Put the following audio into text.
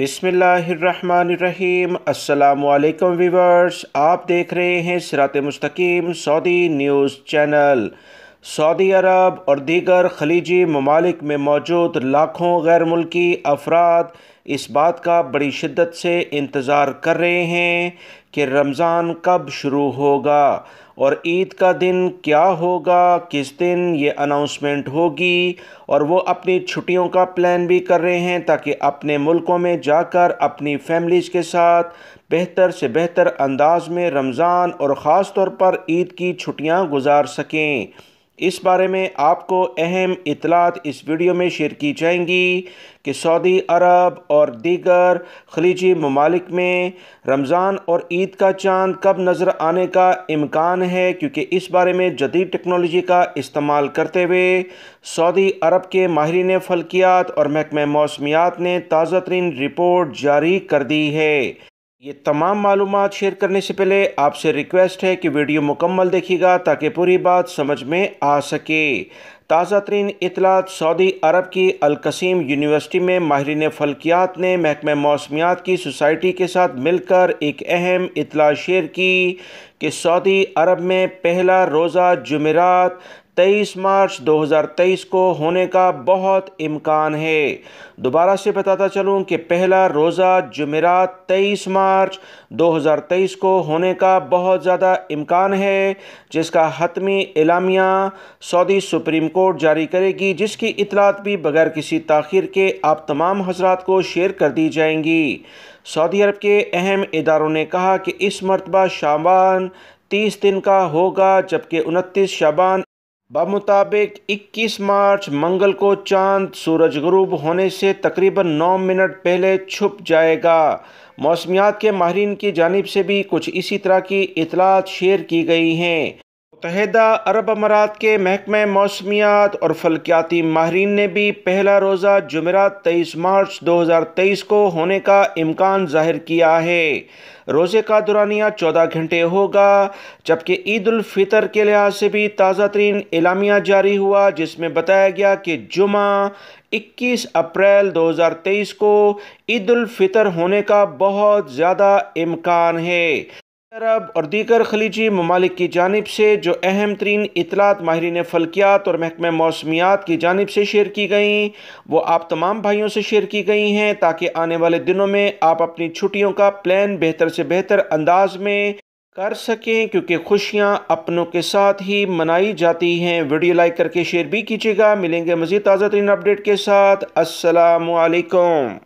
बिसमीम अल्लाम वीवर्स आप देख रहे हैं Sirat Mustaqeem Saudi news channel Saudi अरब और दीगर खलीजी ममालिक में मौजूद लाखों गैर मुल्की अफराद इस बात का बड़ी शिद्दत से इंतज़ार कर रहे हैं कि रमज़ान कब शुरू होगा और ईद का दिन क्या होगा किस दिन ये अनाउंसमेंट होगी और वो अपनी छुट्टियों का प्लान भी कर रहे हैं ताकि अपने मुल्कों में जाकर अपनी फैमिलीज़ के साथ बेहतर से बेहतर अंदाज में रमज़ान और ख़ास तौर पर ईद की छुट्टियां गुजार सकें इस बारे में आपको अहम इतलात इस वीडियो में शेयर की जाएंगी कि सऊदी अरब और दीगर खलीजी ममालिक में रमज़ान और ईद का चांद कब नज़र आने का इम्कान है क्योंकि इस बारे में जदीद टेक्नोलॉजी का इस्तेमाल करते हुए सऊदी अरब के माहरीन फलकियात और महकमे मौसमियात ने ताज़ा तरीन रिपोर्ट जारी कर दी है ये तमाम मालूम शेयर करने से पहले आपसे रिक्वेस्ट है कि वीडियो मुकम्मल देखिएगा ताकि पूरी बात समझ में आ सके ताज़ा तरीन इतलात सऊदी अरब की अलकसीम यूनिवर्सिटी में माहरीन फलकियात ने महकम मौसमियात की सोसाइटी के साथ मिलकर एक अहम इतला शेयर की कि सऊदी अरब में पहला रोज़ा जमेरात 23 मार्च 2023 को होने का बहुत इम्कान है दोबारा से बताता चलूँ कि पहला रोज़ा जुमेरात 23 मार्च 2023 को होने का बहुत ज़्यादा इम्कान है जिसका हतमी इलामिया सऊदी सुप्रीम कोर्ट जारी करेगी जिसकी इतलात भी बगैर किसी तखिर के आप तमाम हजरात को शेयर कर दी जाएंगी सऊदी अरब के अहम इदारों ने कहा कि इस मरतबा शाबान तीस दिन का होगा जबकि उनतीस शाबान बमुताबिक 21 मार्च मंगल को चांद सूरज गरूब होने से तकरीबन 9 मिनट पहले छुप जाएगा मौसमियात के माहरीन की जानब से भी कुछ इसी तरह की इतलात शेयर की गई हैं मुतहदा अरब अमारात के महकमे मौसमियात और फलकियाती माहरीन ने भी पहला रोज़ा जुमेरात तेईस मार्च दो हज़ार तेईस को होने का इम्कान जाहिर किया है रोज़े का दुरानिया चौदह घंटे होगा जबकि ईदालफ़ितर के लिहाज से भी ताज़ा तरीन इलामिया जारी हुआ जिसमें बताया गया कि जुमा 21 अप्रैल 2023 को ईद उल फितर होने का बहुत ज़्यादा इम्कान है अरब और दीगर खलीजी ममालिक की जानब से जो अहम तरीन इतलात माहरीन फलकियात और महकमे मौसमियात की जानब से शेयर की गई वो आप तमाम भाइयों से शेयर की गई हैं ताकि आने वाले दिनों में आप अपनी छुट्टियों का प्लान बेहतर से बेहतर अंदाज में कर सकें क्योंकि खुशियाँ अपनों के साथ ही मनाई जाती हैं वीडियो लाइक करके शेयर भी कीजिएगा मिलेंगे मज़ीद ताज़ा तरीन अपडेट के साथ असलकम